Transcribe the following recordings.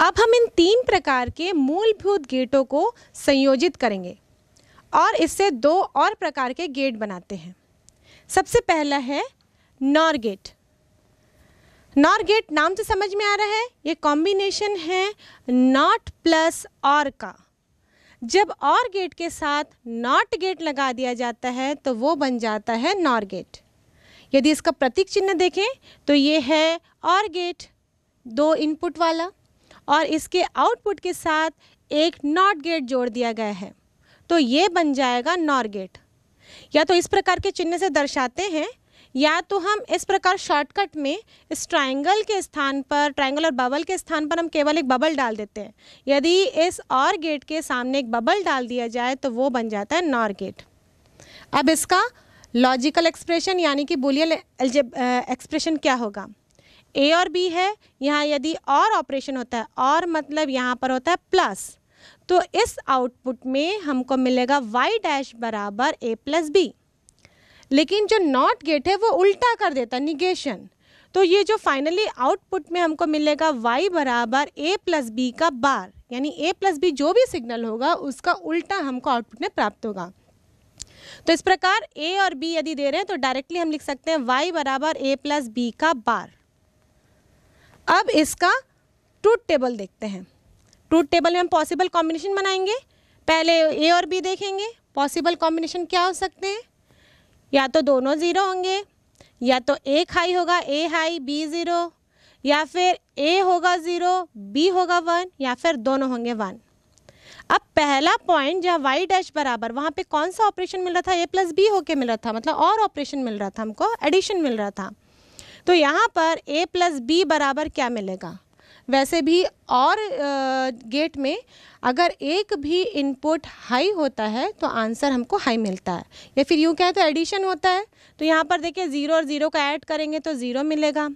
अब हम इन तीन प्रकार के मूलभूत गेटों को संयोजित करेंगे और इससे दो और प्रकार के गेट बनाते हैं सबसे पहला है नॉर गेट नॉर गेट नाम से समझ में आ रहा है ये कॉम्बिनेशन है नॉट प्लस और का जब और गेट के साथ नॉट गेट लगा दिया जाता है तो वो बन जाता है नॉर गेट यदि इसका प्रतीक चिन्ह देखें तो ये है और गेट दो इनपुट वाला और इसके आउटपुट के साथ एक नॉट गेट जोड़ दिया गया है तो ये बन जाएगा नॉर गेट या तो इस प्रकार के चिन्ह से दर्शाते हैं या तो हम इस प्रकार शॉर्टकट में इस ट्राइंगल के स्थान पर ट्राइंगल और बबल के स्थान पर हम केवल एक बबल डाल देते हैं यदि इस और गेट के सामने एक बबल डाल दिया जाए तो वो बन जाता है नॉर गेट अब इसका लॉजिकल एक्सप्रेशन यानी कि बोलियल एक्सप्रेशन क्या होगा ए और बी है यहाँ यदि और ऑपरेशन होता है और मतलब यहाँ पर होता है प्लस तो इस आउटपुट में हमको मिलेगा वाई डैश बराबर ए प्लस बी लेकिन जो नॉट गेट है वो उल्टा कर देता निगेशन तो ये जो फाइनली आउटपुट में हमको मिलेगा वाई बराबर ए प्लस बी का बार यानी ए प्लस बी जो भी सिग्नल होगा उसका उल्टा हमको आउटपुट में प्राप्त होगा तो इस प्रकार ए और बी यदि दे रहे हैं तो डायरेक्टली हम लिख सकते हैं वाई बराबर ए प्लस बी का बार अब इसका ट्रूथ टेबल देखते हैं ट्रूथ टेबल में हम पॉसिबल कॉम्बिनेशन बनाएंगे पहले ए और बी देखेंगे पॉसिबल कॉम्बिनेशन क्या हो सकते हैं या तो दोनों ज़ीरो होंगे या तो एक हाई होगा ए हाई बी ज़ीरो या फिर ए होगा ज़ीरो बी होगा वन या फिर दोनों होंगे वन अब पहला पॉइंट जहाँ वाई डैश बराबर वहाँ पे कौन सा ऑपरेशन मिल रहा था ए प्लस बी होके मिल रहा था मतलब और ऑपरेशन मिल रहा था हमको एडिशन मिल रहा था तो यहाँ पर ए प्लस बी बराबर क्या मिलेगा वैसे भी और गेट में अगर एक भी इनपुट हाई होता है तो आंसर हमको हाई मिलता है या फिर यूँ कहें तो एडिशन होता है तो यहाँ पर देखिए ज़ीरो और ज़ीरो का ऐड करेंगे तो ज़ीरो मिलेगा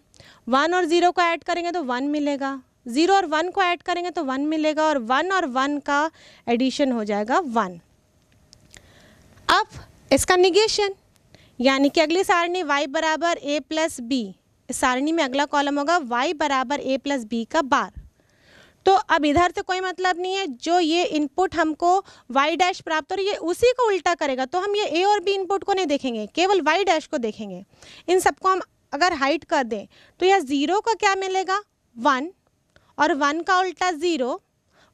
वन और ज़ीरो को ऐड करेंगे तो वन मिलेगा ज़ीरो और वन को ऐड करेंगे तो वन मिलेगा और वन और वन का एडिशन हो जाएगा वन अब इसका निगेशन यानी कि अगली सारणी y बराबर ए प्लस बी सारणी में अगला कॉलम होगा y बराबर ए प्लस बी का बार तो अब इधर से कोई मतलब नहीं है जो ये इनपुट हमको y डैश प्राप्त हो रही है उसी को उल्टा करेगा तो हम ये a और b इनपुट को नहीं देखेंगे केवल y डैश को देखेंगे इन सबको हम अगर हाइट कर दें तो यह ज़ीरो का क्या मिलेगा वन और वन का उल्टा ज़ीरो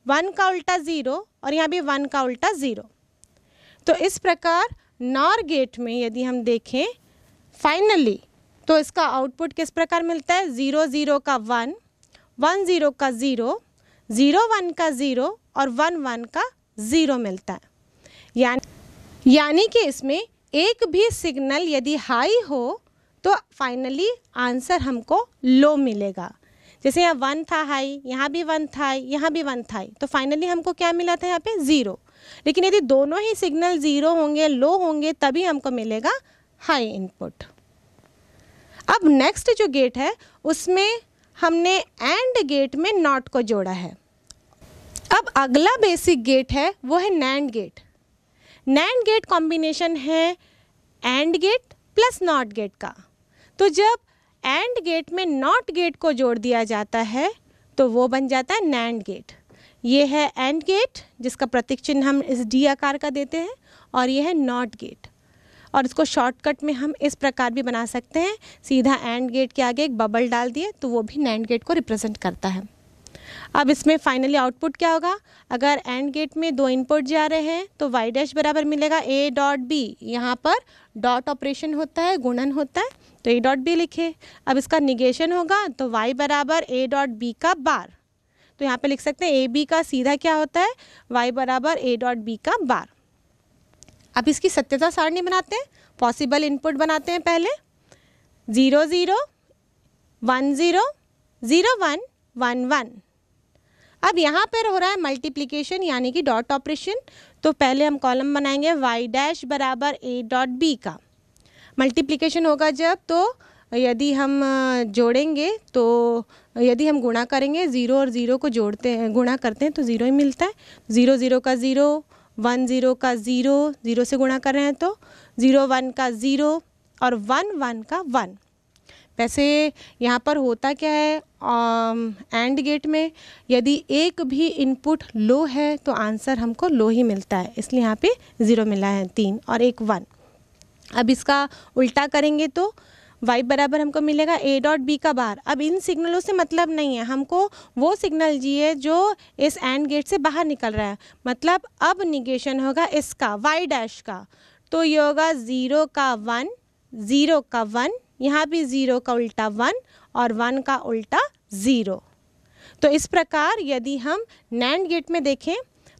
वन का उल्टा ज़ीरो और यहाँ भी वन का उल्टा ज़ीरो तो इस प्रकार नॉर गेट में यदि हम देखें फाइनली तो इसका आउटपुट किस प्रकार मिलता है ज़ीरो ज़ीरो का वन वन ज़ीरो का ज़ीरो ज़ीरो वन का ज़ीरो और वन वन का ज़ीरो मिलता है यानी यानी कि इसमें एक भी सिग्नल यदि हाई हो तो फाइनली आंसर हमको लो मिलेगा जैसे यहाँ वन था हाई यहाँ भी वन था यहाँ भी वन था तो फाइनली हमको क्या मिला था यहाँ पे ज़ीरो लेकिन यदि दोनों ही सिग्नल ज़ीरो होंगे लो होंगे तभी हमको मिलेगा हाई इनपुट अब नेक्स्ट जो गेट है उसमें हमने एंड गेट में नॉट को जोड़ा है अब अगला बेसिक गेट है वो है nand gate nand gate combination है and gate plus not gate का तो जब एंड गेट में नॉट गेट को जोड़ दिया जाता है तो वो बन जाता है नैंड गेट ये है एंड गेट जिसका प्रतीक चिन्ह हम इस डी आकार का देते हैं और ये है नॉट गेट और इसको शॉर्टकट में हम इस प्रकार भी बना सकते हैं सीधा एंड गेट के आगे एक बबल डाल दिए तो वो भी नैंड गेट को रिप्रेजेंट करता है अब इसमें फाइनली आउटपुट क्या होगा अगर एंड गेट में दो इनपुट जा रहे हैं तो वाई डैश बराबर मिलेगा ए डॉट बी यहाँ पर डॉट ऑपरेशन होता है गुणन होता है तो ए डॉट बी लिखे अब इसका निगेशन होगा तो वाई बराबर ए डॉट बी का बार तो यहाँ पे लिख सकते हैं ए बी का सीधा क्या होता है वाई बराबर ए डॉट बी का बार अब इसकी सत्यता सारणी बनाते हैं पॉसिबल इनपुट बनाते हैं पहले zero zero one zero zero one one one अब यहाँ पर हो रहा है मल्टीप्लीकेशन यानी कि डॉट ऑपरेशन तो पहले हम कॉलम बनाएंगे वाई डैश बराबर ए डॉट बी का मल्टीप्लीकेशन होगा जब तो यदि हम जोड़ेंगे तो यदि हम गुणा करेंगे ज़ीरो और ज़ीरो को जोड़ते हैं गुणा करते हैं तो ज़ीरो ही मिलता है ज़ीरो ज़ीरो का ज़ीरो वन ज़ीरो का ज़ीरो ज़ीरो से गुणा कर रहे हैं तो ज़ीरो वन का ज़ीरो और वन वन का वन वैसे यहाँ पर होता क्या है एंड गेट में यदि एक भी इनपुट लो है तो आंसर हमको लो ही मिलता है इसलिए यहाँ पे ज़ीरो मिला है तीन और एक वन अब इसका उल्टा करेंगे तो वाई बराबर हमको मिलेगा ए डॉट बी का बार अब इन सिग्नलों से मतलब नहीं है हमको वो सिग्नल चाहिए जो इस एंड गेट से बाहर निकल रहा है मतलब अब निगेशन होगा इसका वाई डैश का तो ये होगा ज़ीरो का वन ज़ीरो का वन यहाँ भी ज़ीरो का उल्टा वन और वन का उल्टा ज़ीरो तो इस प्रकार यदि हम नैंड गेट में देखें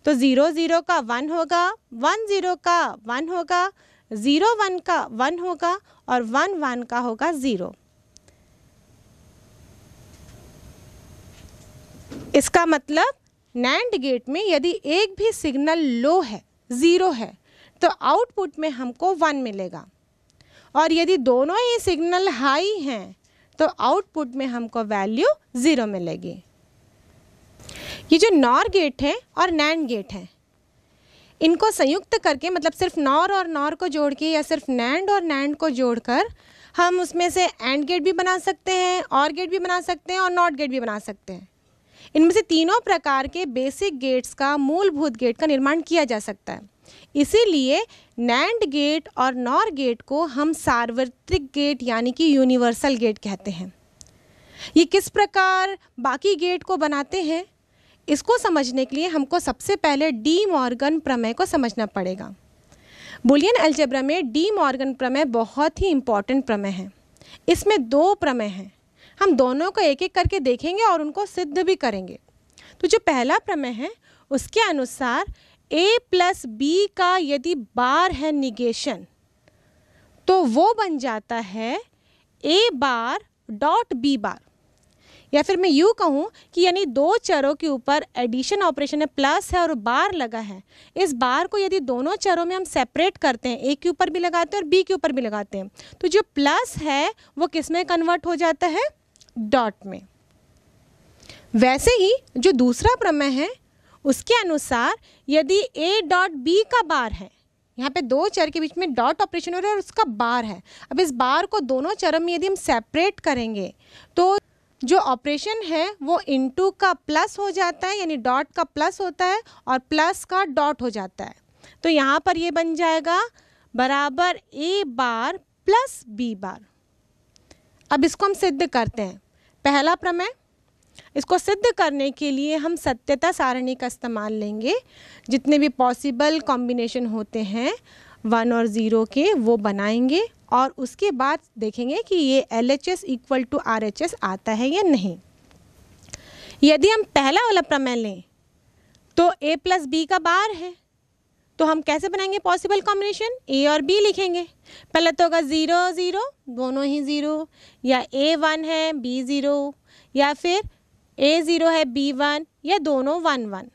तो ज़ीरो ज़ीरो का वन होगा वन ज़ीरो का वन होगा ज़ीरो वन का वन होगा और वन वन का होगा ज़ीरो इसका मतलब नैंड गेट में यदि एक भी सिग्नल लो है ज़ीरो है तो आउटपुट में हमको वन मिलेगा और यदि दोनों ही सिग्नल हाई हैं तो आउटपुट में हमको वैल्यू ज़ीरो मिलेगी ये जो नॉर गेट है और नैंड गेट है इनको संयुक्त करके मतलब सिर्फ नॉर और नॉर को जोड़ के या सिर्फ नैंड और नैंड को जोड़कर हम उसमें से एंड गेट भी बना सकते हैं और गेट भी बना सकते हैं और नॉट गेट भी बना सकते हैं इनमें से तीनों प्रकार के बेसिक गेट्स का मूलभूत गेट का निर्माण किया जा सकता है इसीलिए नैंड गेट और नॉर गेट को हम सार्वत्रिक गेट यानी कि यूनिवर्सल गेट कहते हैं ये किस प्रकार बाकी गेट को बनाते हैं इसको समझने के लिए हमको सबसे पहले डी मॉर्गन प्रमेय को समझना पड़ेगा बुलियन एल्जेब्रा में डी मॉर्गन प्रमेय बहुत ही इम्पॉर्टेंट प्रमेय है इसमें दो प्रमेय हैं हम दोनों को एक एक करके देखेंगे और उनको सिद्ध भी करेंगे तो जो पहला प्रमेय है उसके अनुसार ए प्लस बी का यदि बार है निगेशन तो वो बन जाता है ए बार डॉट बी बार या फिर मैं यूँ कहूँ कि यानी दो चरों के ऊपर एडिशन ऑपरेशन है प्लस है और बार लगा है इस बार को यदि दोनों चरों में हम सेपरेट करते हैं ए के ऊपर भी लगाते हैं और बी के ऊपर भी लगाते हैं तो जो प्लस है वो किस में कन्वर्ट हो जाता है डॉट में वैसे ही जो दूसरा प्रमेय है उसके अनुसार यदि ए डॉट बी का बार है यहाँ पे दो चर के बीच में डॉट ऑपरेशन हो रहा है और उसका बार है अब इस बार को दोनों चरम में यदि हम सेपरेट करेंगे तो जो ऑपरेशन है वो इनटू का प्लस हो जाता है यानी डॉट का प्लस होता है और प्लस का डॉट हो जाता है तो यहाँ पर ये बन जाएगा बराबर ए बार प्लस बी बार अब इसको हम सिद्ध करते हैं पहला प्रमेय इसको सिद्ध करने के लिए हम सत्यता सारणी का इस्तेमाल लेंगे जितने भी पॉसिबल कॉम्बिनेशन होते हैं वन और ज़ीरो के वो बनाएंगे और उसके बाद देखेंगे कि ये L H S equal to R H S आता है या नहीं यदि हम पहला वाला प्रमेय लें तो ए प्लस बी का बार है तो हम कैसे बनाएंगे पॉसिबल कॉम्बिनेशन ए और बी लिखेंगे पहले तो होगा ज़ीरो ज़ीरो दोनों ही ज़ीरो या ए वन है बी ज़ीरो या फिर ए ज़ीरो है बी वन या दोनों वन वन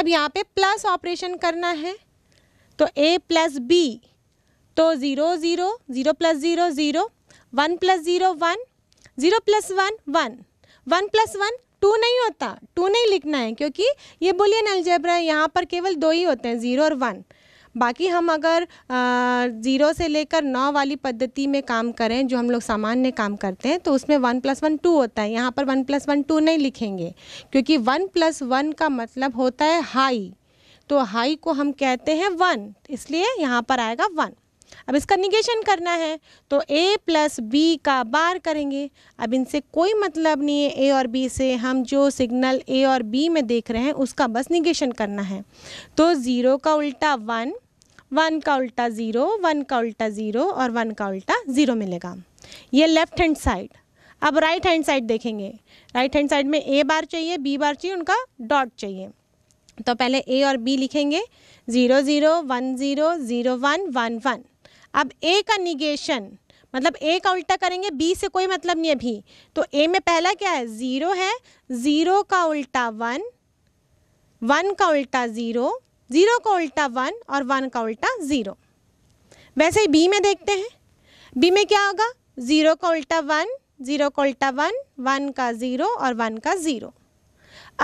अब यहाँ पे प्लस ऑपरेशन करना है तो ए प्लस बी तो zero zero zero plus zero zero one plus zero one zero plus one one one plus one two नहीं होता टू नहीं लिखना है क्योंकि ये बोलिए नलजेब्रा है यहाँ पर केवल दो ही होते हैं ज़ीरो और वन बाकी हम अगर ज़ीरो से लेकर नौ वाली पद्धति में काम करें जो हम लोग सामान्य काम करते हैं तो उसमें वन प्लस वन टू होता है यहाँ पर वन प्लस वन टू नहीं लिखेंगे क्योंकि वन प्लस वन का मतलब होता है हाई तो हाई को हम कहते हैं वन इसलिए यहाँ पर आएगा वन अब इसका निगेशन करना है तो ए प्लस बी का बार करेंगे अब इनसे कोई मतलब नहीं है ए और बी से हम जो सिग्नल ए और बी में देख रहे हैं उसका बस निगेशन करना है तो ज़ीरो का उल्टा वन वन का उल्टा ज़ीरो वन का उल्टा ज़ीरो और वन का उल्टा ज़ीरो मिलेगा ये लेफ्ट हैंड साइड अब राइट हैंड साइड देखेंगे राइट हैंड साइड में ए बार चाहिए बी बार चाहिए उनका डॉट चाहिए तो पहले ए और बी लिखेंगे zero zero one zero zero one one one अब ए का निगेशन मतलब ए का उल्टा करेंगे बी से कोई मतलब नहीं है भी तो ए में पहला क्या है ज़ीरो है ज़ीरो का उल्टा वन वन का उल्टा ज़ीरो ज़ीरो का उल्टा वन और वन का उल्टा ज़ीरो वैसे ही बी में देखते हैं बी में क्या होगा ज़ीरो का उल्टा वन ज़ीरो का उल्टा वन वन का ज़ीरो और वन का ज़ीरो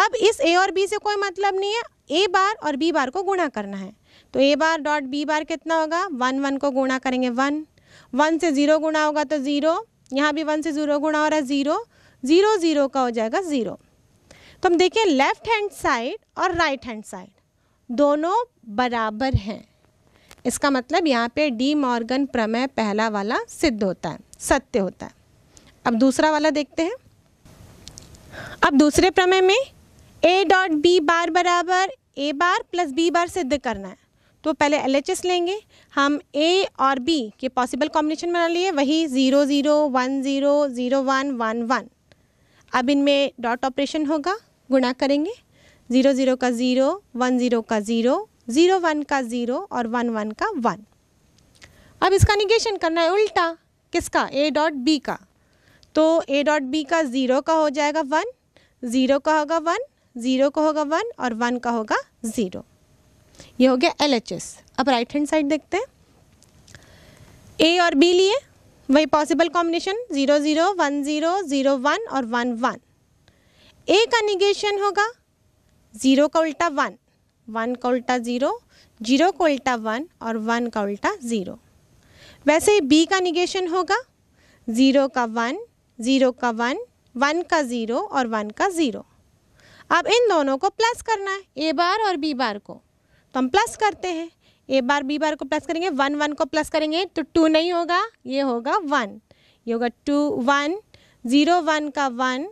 अब इस ए और बी से कोई मतलब नहीं है ए बार और बी बार को गुणा करना है तो ए बार डॉट बी बार कितना होगा वन वन को गुणा करेंगे वन वन से ज़ीरो गुणा होगा तो ज़ीरो यहाँ भी वन से ज़ीरो गुणा हो रहा है ज़ीरो ज़ीरो ज़ीरो का हो जाएगा ज़ीरो तो हम देखें लेफ्ट हैंड साइड और राइट हैंड साइड दोनों बराबर हैं इसका मतलब यहाँ पे डी मॉर्गन प्रमेय पहला वाला सिद्ध होता है सत्य होता है अब दूसरा वाला देखते हैं अब दूसरे प्रमेय में ए डॉट बी बार बराबर ए बार प्लस बी बार सिद्ध करना है तो पहले एल लेंगे हम ए और बी के पॉसिबल कॉम्बिनेशन बना लिए वही zero zero one zero zero one one one अब इनमें डॉट ऑपरेशन होगा गुणा करेंगे ज़ीरो ज़ीरो का ज़ीरो वन ज़ीरो का ज़ीरो ज़ीरो वन का ज़ीरो और वन वन का वन अब इसका निगेशन करना है उल्टा किसका ए डॉट बी का तो ए डॉट बी का ज़ीरो का हो जाएगा वन ज़ीरो का होगा वन ज़ीरो का होगा वन और वन का होगा ज़ीरो ये हो गया एल अब राइट हैंड साइड देखते हैं ए और बी लिए वही possible combination zero zero one zero zero one और वन वन ए का निगेशन होगा ज़ीरो का उल्टा वन वन का उल्टा ज़ीरो जीरो का उल्टा वन और वन का उल्टा ज़ीरो वैसे ही बी का निगेशन होगा ज़ीरो का वन ज़ीरो का वन वन का ज़ीरो और वन का ज़ीरो अब इन दोनों को प्लस करना है ए बार और बी बार को तो हम प्लस करते हैं ए बार बी बार को प्लस करेंगे वन वन को प्लस करेंगे तो टू नहीं होगा ये होगा वन ये होगा टू वन ज़ीरो वन का वन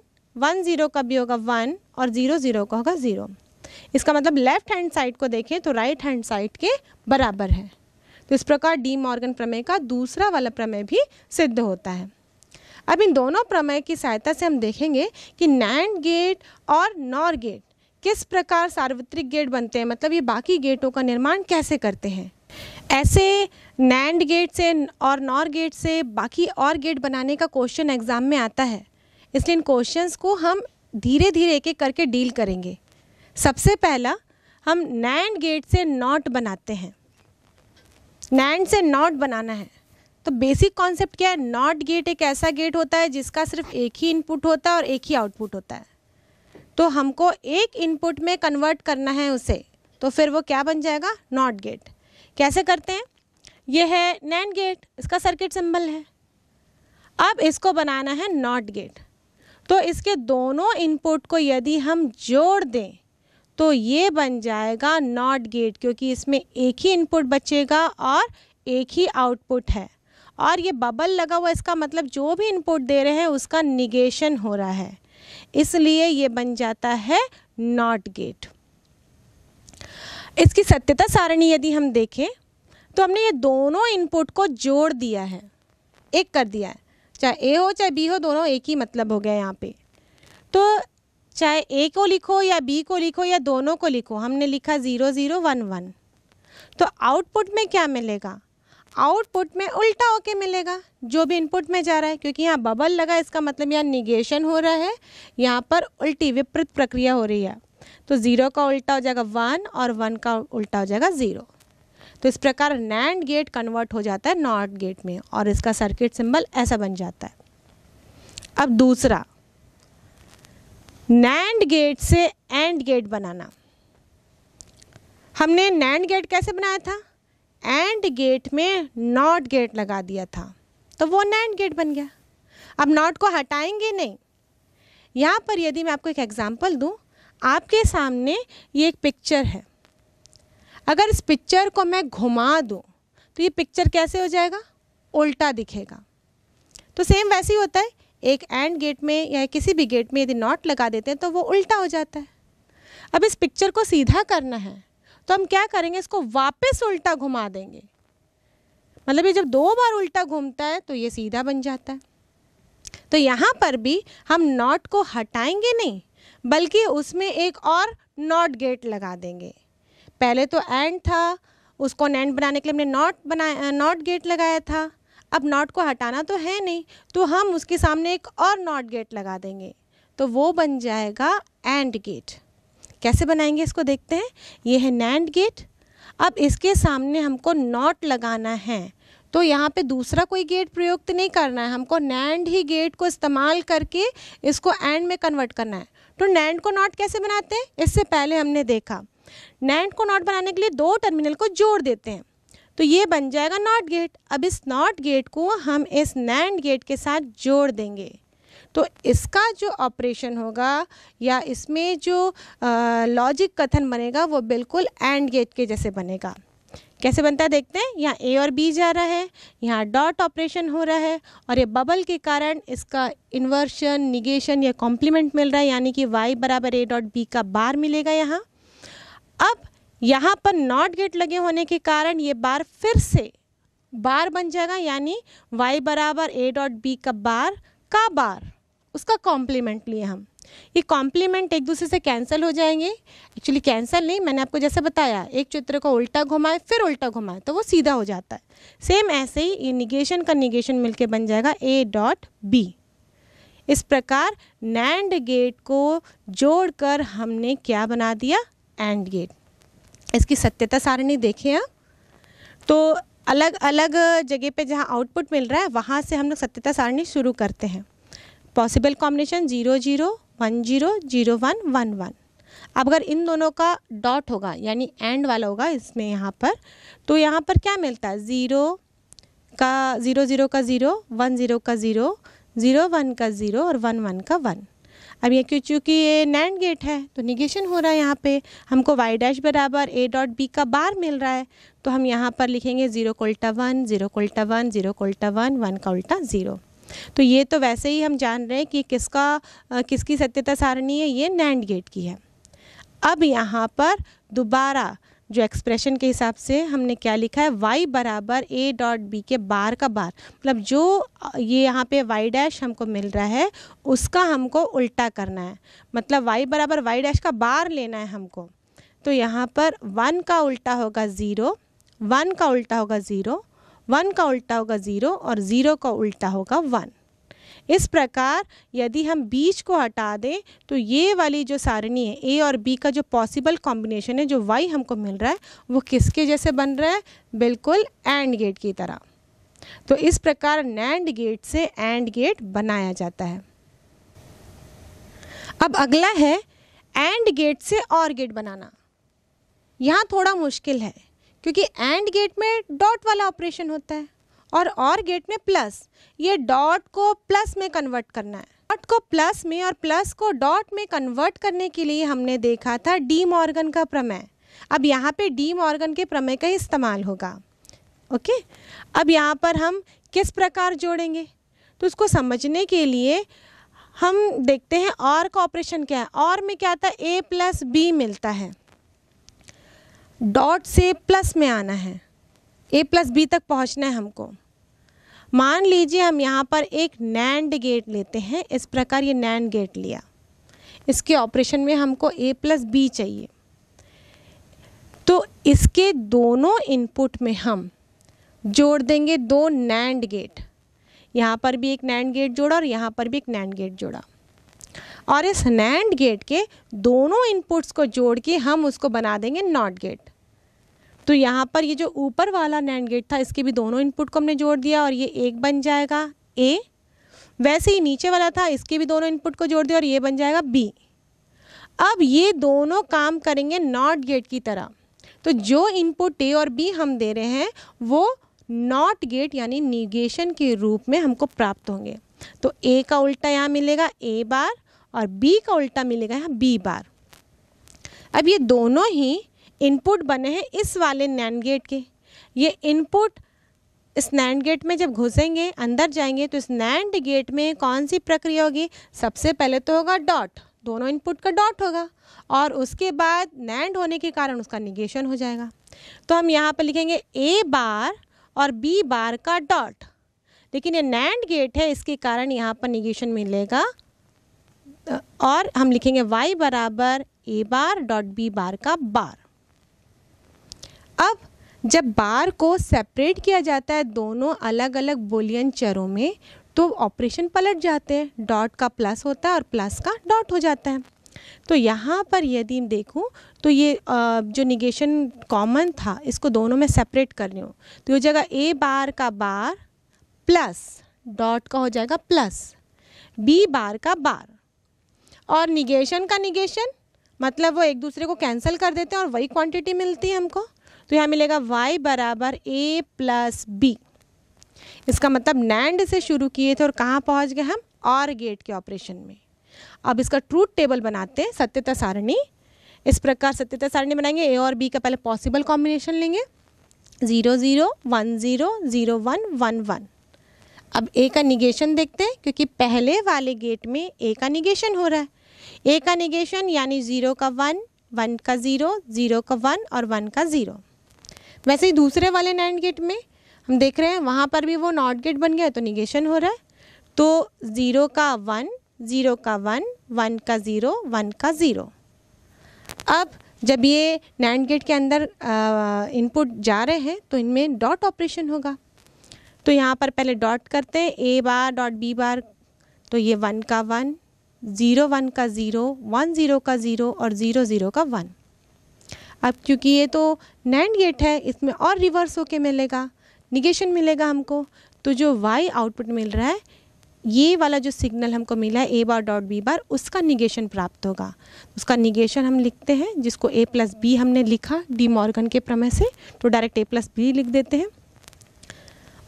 वन ज़ीरो का भी होगा वन और ज़ीरो ज़ीरो का होगा ज़ीरो इसका मतलब लेफ्ट हैंड साइड को देखें तो राइट हैंड साइड के बराबर है तो इस प्रकार डी मॉर्गन प्रमेय का दूसरा वाला प्रमेय भी सिद्ध होता है अब इन दोनों प्रमेय की सहायता से हम देखेंगे कि नैंड गेट और नॉर गेट किस प्रकार सार्वत्रिक गेट बनते हैं मतलब ये बाकी गेटों का निर्माण कैसे करते हैं ऐसे नैंड गेट से और नॉर गेट से बाकी और गेट बनाने का क्वेश्चन एग्ज़ाम में आता है इसलिए इन क्वेश्चंस को हम धीरे धीरे एक एक करके डील करेंगे सबसे पहला हम नैंड गेट से नॉट बनाते हैं नैंड से नॉट बनाना है तो बेसिक कॉन्सेप्ट क्या है नॉट गेट एक ऐसा गेट होता है जिसका सिर्फ एक ही इनपुट होता है और एक ही आउटपुट होता है तो हमको एक इनपुट में कन्वर्ट करना है उसे तो फिर वो क्या बन जाएगा नॉट गेट कैसे करते हैं ये है नैन गेट इसका सर्किट सिंबल है अब इसको बनाना है नॉट गेट तो इसके दोनों इनपुट को यदि हम जोड़ दें तो ये बन जाएगा नॉट गेट क्योंकि इसमें एक ही इनपुट बचेगा और एक ही आउटपुट है और ये बबल लगा हुआ इसका मतलब जो भी इनपुट दे रहे हैं उसका निगेशन हो रहा है इसलिए ये बन जाता है नॉट गेट इसकी सत्यता सारणी यदि हम देखें तो हमने ये दोनों इनपुट को जोड़ दिया है एक कर दिया है चाहे ए हो चाहे बी हो दोनों एक ही मतलब हो गया यहाँ पे तो चाहे ए को लिखो या बी को लिखो या दोनों को लिखो हमने लिखा ज़ीरो ज़ीरो वन वन तो आउटपुट में क्या मिलेगा आउटपुट में उल्टा होके मिलेगा जो भी इनपुट में जा रहा है क्योंकि यहाँ बबल लगा इसका मतलब यहाँ निगेशन हो रहा है यहाँ पर उल्टी विपरीत प्रक्रिया हो रही है तो ज़ीरो का उल्टा हो जाएगा वन और वन का उल्टा हो जाएगा ज़ीरो तो इस प्रकार नैंड गेट कन्वर्ट हो जाता है नॉट गेट में और इसका सर्किट सिंबल ऐसा बन जाता है अब दूसरा नैंड गेट से एंड गेट बनाना हमने नैंड गेट कैसे बनाया था एंड गेट में नॉट गेट लगा दिया था तो वो नैंड गेट बन गया अब नॉट को हटाएंगे नहीं यहाँ पर यदि मैं आपको एक एग्जाम्पल दूँ आपके सामने ये एक पिक्चर है अगर इस पिक्चर को मैं घुमा दूँ तो ये पिक्चर कैसे हो जाएगा उल्टा दिखेगा तो सेम वैसे ही होता है एक एंड गेट में या किसी भी गेट में यदि नॉट लगा देते हैं तो वो उल्टा हो जाता है अब इस पिक्चर को सीधा करना है तो हम क्या करेंगे इसको वापस उल्टा घुमा देंगे मतलब ये जब दो बार उल्टा घूमता है तो ये सीधा बन जाता है तो यहाँ पर भी हम नॉट को हटाएंगे नहीं बल्कि उसमें एक और नॉट गेट लगा देंगे पहले तो एंड था उसको नैंड बनाने के लिए हमने नॉट बनाया नॉट गेट लगाया था अब नॉट को हटाना तो है नहीं तो हम उसके सामने एक और नॉट गेट लगा देंगे तो वो बन जाएगा एंड गेट कैसे बनाएंगे इसको देखते हैं ये है नैंड गेट अब इसके सामने हमको नॉट लगाना है तो यहाँ पे दूसरा कोई गेट प्रयुक्त नहीं करना है हमको नैंड ही गेट को इस्तेमाल करके इसको एंड में कन्वर्ट करना है तो नैंड को नॉट कैसे बनाते हैं इससे पहले हमने देखा नैंड को नॉट बनाने के लिए दो टर्मिनल को जोड़ देते हैं तो ये बन जाएगा नॉट गेट अब इस नॉट गेट को हम इस नैंड गेट के साथ जोड़ देंगे तो इसका जो ऑपरेशन होगा या इसमें जो लॉजिक कथन बनेगा वो बिल्कुल एंड गेट के जैसे बनेगा कैसे बनता है देखते हैं यहाँ ए और बी जा रहा है यहाँ डॉट ऑपरेशन हो रहा है और ये बबल के कारण इसका इन्वर्शन निगेशन या कॉम्प्लीमेंट मिल रहा है यानी कि वाई बराबर ए डॉट बी का बार मिलेगा यहाँ अब यहाँ पर नॉट गेट लगे होने के कारण ये बार फिर से बार बन जाएगा यानी वाई बराबर ए डॉट बी का बार का बार उसका कॉम्प्लीमेंट लिए हम ये कॉम्प्लीमेंट एक दूसरे से कैंसिल हो जाएंगे एक्चुअली कैंसिल नहीं मैंने आपको जैसे बताया एक चित्र को उल्टा घुमाए फिर उल्टा घुमाए तो वो सीधा हो जाता है सेम ऐसे ही ये निगेशन का निगेशन मिलके बन जाएगा ए डॉट बी इस प्रकार नैंड गेट को जोड़कर हमने क्या बना दिया एंड गेट इसकी सत्यता सारणी देखें आप तो अलग अलग जगह पे जहाँ आउटपुट मिल रहा है वहाँ से हम लोग सत्यता सारणी शुरू करते हैं possible combination zero zero one zero zero one one one अब अगर इन दोनों का डॉट होगा यानी एंड वाला होगा इसमें यहाँ पर तो यहाँ पर क्या मिलता है ज़ीरो का ज़ीरो ज़ीरो का ज़ीरो वन ज़ीरो का ज़ीरो ज़ीरो वन का ज़ीरो और वन वन का वन अब ये क्यों चूँकि ये नैंड गेट है तो निगेशन हो रहा है यहाँ पे हमको वाई डैश बराबर ए डॉट बी का बार मिल रहा है तो हम यहाँ पर लिखेंगे ज़ीरो को उल्टा वन ज़ीरो को उल्टा वन ज़ीरो को उल्टा वन वन का उल्टा ज़ीरो तो ये तो वैसे ही हम जान रहे हैं कि किसका किसकी सत्यता सारणी है ये नैंड गेट की है अब यहाँ पर दोबारा जो एक्सप्रेशन के हिसाब से हमने क्या लिखा है y बराबर ए डॉट बी के बार का बार मतलब जो ये यहाँ पे y डैश हमको मिल रहा है उसका हमको उल्टा करना है मतलब y बराबर y डैश का बार लेना है हमको तो यहाँ पर वन का उल्टा होगा ज़ीरो वन का उल्टा होगा ज़ीरो वन का उल्टा होगा ज़ीरो और ज़ीरो का उल्टा होगा वन इस प्रकार यदि हम बीच को हटा दें तो ये वाली जो सारणी है ए और बी का जो पॉसिबल कॉम्बिनेशन है जो वाई हमको मिल रहा है वो किसके जैसे बन रहा है बिल्कुल एंड गेट की तरह तो इस प्रकार नैंड गेट से एंड गेट बनाया जाता है अब अगला है एंड गेट से और गेट बनाना यहाँ थोड़ा मुश्किल है क्योंकि एंड गेट में डॉट वाला ऑपरेशन होता है और और गेट में प्लस ये डॉट को प्लस में कन्वर्ट करना है डॉट को प्लस में और प्लस को डॉट में कन्वर्ट करने के लिए हमने देखा था डी मॉर्गन का प्रमेय अब यहाँ पे डी मॉर्गन के प्रमेय का इस्तेमाल होगा ओके अब यहाँ पर हम किस प्रकार जोड़ेंगे तो उसको समझने के लिए हम देखते हैं और का ऑपरेशन क्या है और में क्या आता है ए प्लस बी मिलता है डॉट से प्लस में आना है ए प्लस बी तक पहुंचना है हमको मान लीजिए हम यहाँ पर एक नैंड गेट लेते हैं इस प्रकार ये नैंड गेट लिया इसके ऑपरेशन में हमको ए प्लस बी चाहिए तो इसके दोनों इनपुट में हम जोड़ देंगे दो नैंड गेट यहाँ पर भी एक नैंड गेट जोड़ा और यहाँ पर भी एक नैंड गेट जोड़ा और इस नैंड गेट के दोनों इनपुट्स को जोड़ के हम उसको बना देंगे नॉट गेट तो यहाँ पर ये जो ऊपर वाला नैंड गेट था इसके भी दोनों इनपुट को हमने जोड़ दिया और ये एक बन जाएगा ए वैसे ही नीचे वाला था इसके भी दोनों इनपुट को जोड़ दिया और ये बन जाएगा बी अब ये दोनों काम करेंगे नॉट गेट की तरह तो जो इनपुट ए और बी हम दे रहे हैं वो नॉट गेट यानी निगेशन के रूप में हमको प्राप्त होंगे तो ए का उल्टा यहाँ मिलेगा ए बार और बी का उल्टा मिलेगा यहाँ बी बार अब ये दोनों ही इनपुट बने हैं इस वाले नैन गेट के ये इनपुट इस नैंड गेट में जब घुसेंगे अंदर जाएंगे तो इस नैंड गेट में कौन सी प्रक्रिया होगी सबसे पहले तो होगा डॉट दोनों इनपुट का डॉट होगा और उसके बाद नैंड होने के कारण उसका निगेशन हो जाएगा तो हम यहाँ पर लिखेंगे ए बार और बी बार का डॉट लेकिन ये नैंड गेट है इसके कारण यहाँ पर निगेशन मिलेगा और हम लिखेंगे वाई बराबर ए बार डॉट बी बार का बार अब जब बार को सेपरेट किया जाता है दोनों अलग अलग बोलियन चरों में तो ऑपरेशन पलट जाते हैं डॉट का प्लस होता है और प्लस का डॉट हो जाता है तो यहाँ पर यदि देखूँ तो ये जो निगेशन कॉमन था इसको दोनों में सेपरेट कर रही हूँ तो ये जगह ए बार का बार प्लस डॉट का हो जाएगा प्लस बी बार का बार और निगेशन का निगेशन मतलब वो एक दूसरे को कैंसिल कर देते हैं और वही क्वांटिटी मिलती है हमको तो यहाँ मिलेगा वाई बराबर ए प्लस बी इसका मतलब नैंड से शुरू किए थे और कहाँ पहुँच गए हम और गेट के ऑपरेशन में अब इसका ट्रूथ टेबल बनाते हैं सत्यता सारणी इस प्रकार सत्यता सारणी बनाएंगे ए और बी का पहले पॉसिबल कॉम्बिनेशन लेंगे zero zero one zero zero one one one अब ए का निगेशन देखते हैं क्योंकि पहले वाले गेट में ए का निगेशन हो रहा है ए का निगेशन यानी ज़ीरो का वन वन का ज़ीरो ज़ीरो का वन और वन का ज़ीरो वैसे ही दूसरे वाले नैंड गेट में हम देख रहे हैं वहाँ पर भी वो नॉट गेट बन गया है तो निगेशन हो रहा है तो ज़ीरो का वन ज़ीरो का वन वन का ज़ीरो वन का ज़ीरो अब जब ये नैंड गेट के अंदर इनपुट जा रहे हैं तो इनमें डॉट ऑपरेशन होगा तो यहाँ पर पहले डॉट करते हैं ए बार डॉट बी बार तो ये वन का वन ज़ीरो वन का ज़ीरो वन ज़ीरो का ज़ीरो और ज़ीरो ज़ीरो का वन अब क्योंकि ये तो नैंड गेट है इसमें और रिवर्स होके मिलेगा निगेशन मिलेगा हमको तो जो वाई आउटपुट मिल रहा है ये वाला जो सिग्नल हमको मिला है ए बार डॉट बी बार उसका निगेशन प्राप्त होगा उसका निगेशन हम लिखते हैं जिसको ए प्लस बी हमने लिखा डी मॉर्गन के प्रमेय से तो डायरेक्ट ए प्लस बी लिख देते हैं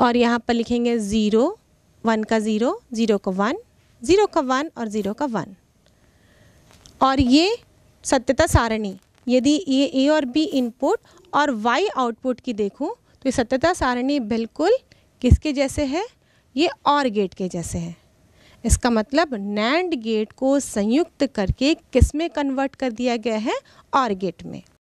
और यहाँ पर लिखेंगे ज़ीरो वन का ज़ीरो ज़ीरो का वन ज़ीरो का वन और ज़ीरो का वन और ये सत्यता सारणी यदि ये ए और बी इनपुट और वाई आउटपुट की देखूँ तो ये सत्यता सारणी बिल्कुल किसके जैसे है ये और गेट के जैसे है इसका मतलब नैंड गेट को संयुक्त करके किस में कन्वर्ट कर दिया गया है और गेट में